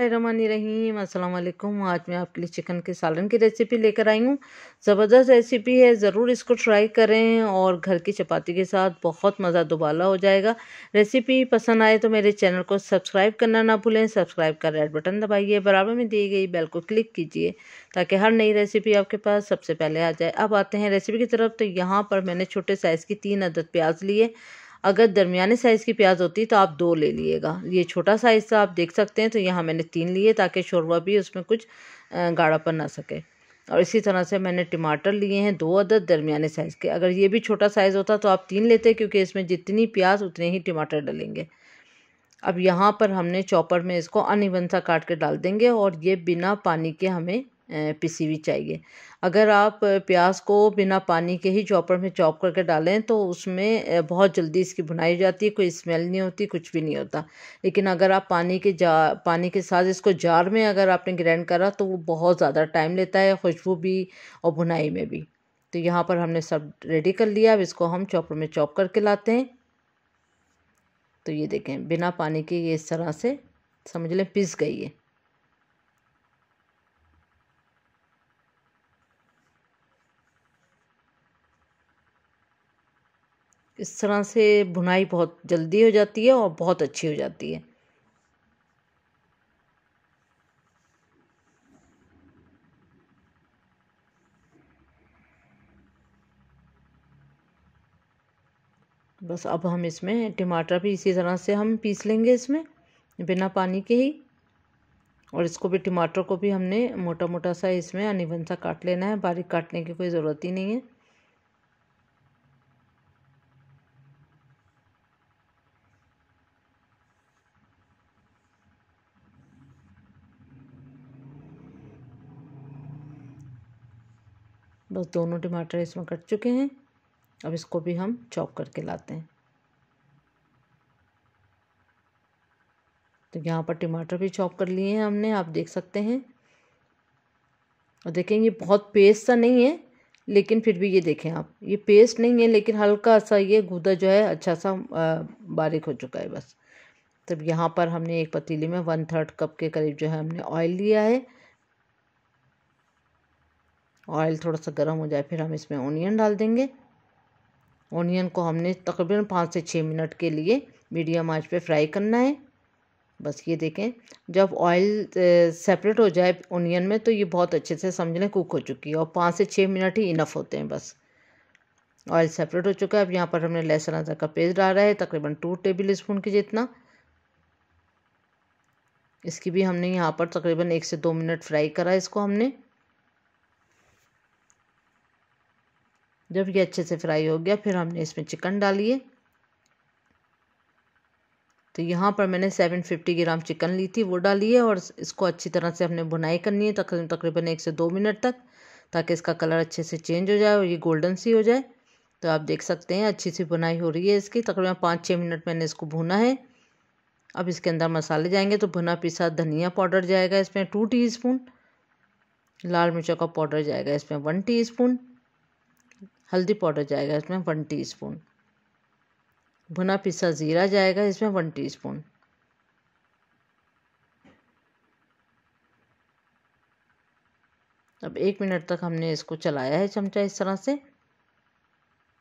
रहीम अस्सलाम वालेकुम आज मैं आपके लिए चिकन के सालन की रेसिपी लेकर आई हूँ ज़बरदस्त रेसिपी है ज़रूर इसको ट्राई करें और घर की चपाती के साथ बहुत मज़ा दुबाला हो जाएगा रेसिपी पसंद आए तो मेरे चैनल को सब्सक्राइब करना ना भूलें सब्सक्राइब कर रेड बटन दबाइए बराबर में दी गई बेल को क्लिक कीजिए ताकि हर नई रेसिपी आपके पास सबसे पहले आ जाए अब आते हैं रेसिपी की तरफ तो यहाँ पर मैंने छोटे साइज़ की तीन अदद प्याज लिए अगर दरमियाने साइज़ की प्याज होती तो आप दो ले लीजिएगा ये छोटा साइज़ था आप देख सकते हैं तो यहाँ मैंने तीन लिए ताकि शोरबा भी उसमें कुछ गाढ़ापन ना सके और इसी तरह से मैंने टमाटर लिए हैं दो अदद दरमियाने साइज़ के अगर ये भी छोटा साइज़ होता तो आप तीन लेते क्योंकि इसमें जितनी प्याज उतने ही टमाटर डलेंगे अब यहाँ पर हमने चॉपर में इसको अनिवन सा काट के डाल देंगे और ये बिना पानी के हमें पिसी हुई चाहिए अगर आप प्याज को बिना पानी के ही चॉपर में चॉप करके डालें तो उसमें बहुत जल्दी इसकी भुनाई जाती है कोई स्मेल नहीं होती कुछ भी नहीं होता लेकिन अगर आप पानी के जा पानी के साथ इसको जार में अगर आपने ग्रैंड करा तो वो बहुत ज़्यादा टाइम लेता है खुशबू भी और भुनाई में भी तो यहाँ पर हमने सब रेडी कर लिया अब इसको हम चॉपर में चॉप करके लाते हैं तो ये देखें बिना पानी के ये इस तरह से समझ लें पिस गई है इस तरह से बुनाई बहुत जल्दी हो जाती है और बहुत अच्छी हो जाती है बस अब हम इसमें टमाटर भी इसी तरह से हम पीस लेंगे इसमें बिना पानी के ही और इसको भी टमाटर को भी हमने मोटा मोटा सा इसमें अनिबन सा काट लेना है बारीक काटने की कोई ज़रूरत ही नहीं है बस दोनों टमाटर इसमें कट चुके हैं अब इसको भी हम चॉप करके लाते हैं तो यहाँ पर टमाटर भी चॉप कर लिए हैं हमने आप देख सकते हैं और देखें ये बहुत पेस्ट सा नहीं है लेकिन फिर भी ये देखें आप ये पेस्ट नहीं है लेकिन हल्का सा ये गूदा जो है अच्छा सा बारीक हो चुका है बस तब यहाँ पर हमने एक पतीली में वन थर्ड कप के करीब जो है हमने ऑयल लिया है ऑयल थोड़ा सा गर्म हो जाए फिर हम इसमें ओनियन डाल देंगे ओनियन को हमने तकरीबन पाँच से छः मिनट के लिए मीडियम आंच पे फ्राई करना है बस ये देखें जब ऑयल सेपरेट हो जाए ओनियन में तो ये बहुत अच्छे से समझ लें कुक हो चुकी है और पाँच से छः मिनट ही इनफ होते हैं बस ऑयल सेपरेट हो चुका है अब यहाँ पर हमने लहसुन अदरक का पेस्ट डाला है तकरीबन टू टेबल स्पून के जितना इसकी भी हमने यहाँ पर तकरीबन एक से दो मिनट फ्राई करा इसको हमने जब ये अच्छे से फ्राई हो गया फिर हमने इसमें चिकन डालिए तो यहाँ पर मैंने 750 ग्राम चिकन ली थी वो डाली है और इसको अच्छी तरह से हमने बुनाई करनी है तकरीबन तकरीबन एक से दो मिनट तक ताकि इसका कलर अच्छे से चेंज हो जाए और ये गोल्डन सी हो जाए तो आप देख सकते हैं अच्छी सी बुनाई हो रही है इसकी तकरीबन पाँच छः मिनट मैंने इसको भुना है अब इसके अंदर मसाले जाएंगे तो भुना पिसा धनिया पाउडर जाएगा इसमें टू टी लाल मिर्चों का पाउडर जाएगा इसमें वन टी हल्दी पाउडर जाएगा इसमें वन टीस्पून भुना पिसा ज़ीरा जाएगा इसमें वन टीस्पून अब एक मिनट तक हमने इसको चलाया है चमचा इस तरह से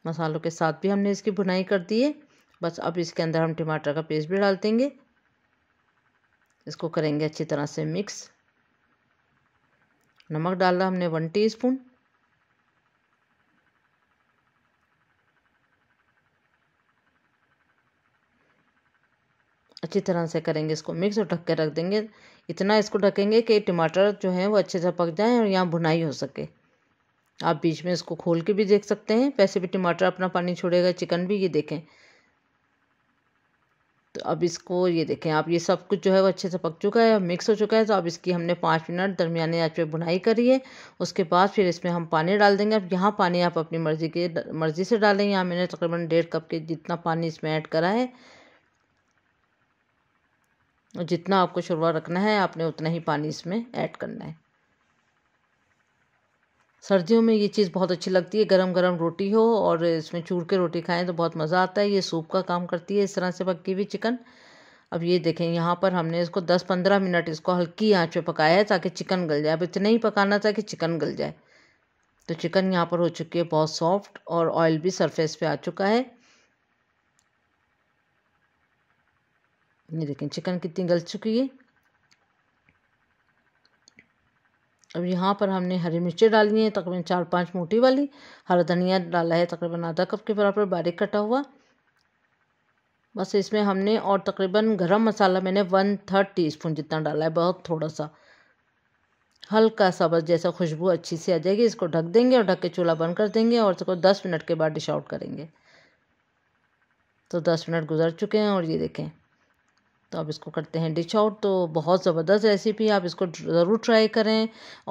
मसालों के साथ भी हमने इसकी भुनाई कर दी है बस अब इसके अंदर हम टमाटर का पेस्ट भी डाल देंगे इसको करेंगे अच्छी तरह से मिक्स नमक डाला हमने वन टीस्पून अच्छी तरह से करेंगे इसको मिक्स और ढक के रख देंगे इतना इसको ढकेंगे कि टमाटर जो है वो अच्छे से पक जाएँ और यहाँ भुनाई हो सके आप बीच में इसको खोल के भी देख सकते हैं वैसे भी टमाटर अपना पानी छोड़ेगा चिकन भी ये देखें तो अब इसको ये देखें आप ये सब कुछ जो है वो अच्छे से पक चुका है मिक्स हो चुका है तो अब इसकी हमने पाँच मिनट दरमियाने आँच पे बुनाई करी है उसके बाद फिर इसमें हम पानी डाल देंगे अब यहाँ पानी आप अपनी मर्ज़ी के मर्ज़ी से डालें यहाँ मैंने तकरीबन डेढ़ कप के जितना पानी इसमें ऐड करा है और जितना आपको शुरुआत रखना है आपने उतना ही पानी इसमें ऐड करना है सर्दियों में ये चीज़ बहुत अच्छी लगती है गरम गरम रोटी हो और इसमें चूर के रोटी खाएं तो बहुत मज़ा आता है ये सूप का काम करती है इस तरह से पक्की हुई चिकन अब ये देखें यहाँ पर हमने इसको 10-15 मिनट इसको हल्की आंच पे पकाया है ताकि चिकन गल जाए अब इतना ही पकाना था कि चिकन गल जाए तो चिकन यहाँ पर हो चुकी है बहुत सॉफ्ट और ऑयल भी सरफेस पर आ चुका है ये देखें चिकन कितनी गल चुकी है अब यहाँ पर हमने हरी मिर्चें डाली हैं तकरीबन चार पांच मोटी वाली हरा धनिया डाला है तकरीबन आधा कप के बराबर बारीक कटा हुआ बस इसमें हमने और तकरीबन गरम मसाला मैंने वन थर्ड टी स्पून जितना डाला है बहुत थोड़ा सा हल्का सा बस जैसा खुशबू अच्छी सी आ जाएगी इसको ढक देंगे और ढक के चूल्हा बंद कर देंगे और इसको दस मिनट के बाद डिश आउट करेंगे तो दस मिनट गुजर चुके हैं और ये देखें तो आप इसको करते हैं डिश आउट तो बहुत ज़बरदस्त रेसिपी आप इसको ज़रूर ट्राई करें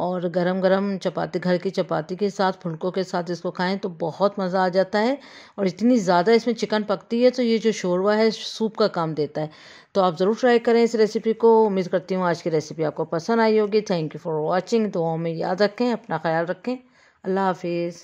और गरम गरम चपाती घर की चपाती के साथ फुलकों के साथ इसको खाएं तो बहुत मज़ा आ जाता है और इतनी ज़्यादा इसमें चिकन पकती है तो ये जो शोरवा है सूप का काम देता है तो आप ज़रूर ट्राई करें इस रेसिपी को उम्मीद करती हूँ आज की रेसिपी आपको पसंद आई होगी थैंक यू फॉर वॉचिंग दुआओं में याद रखें अपना ख्याल रखें अल्लाह हाफिज़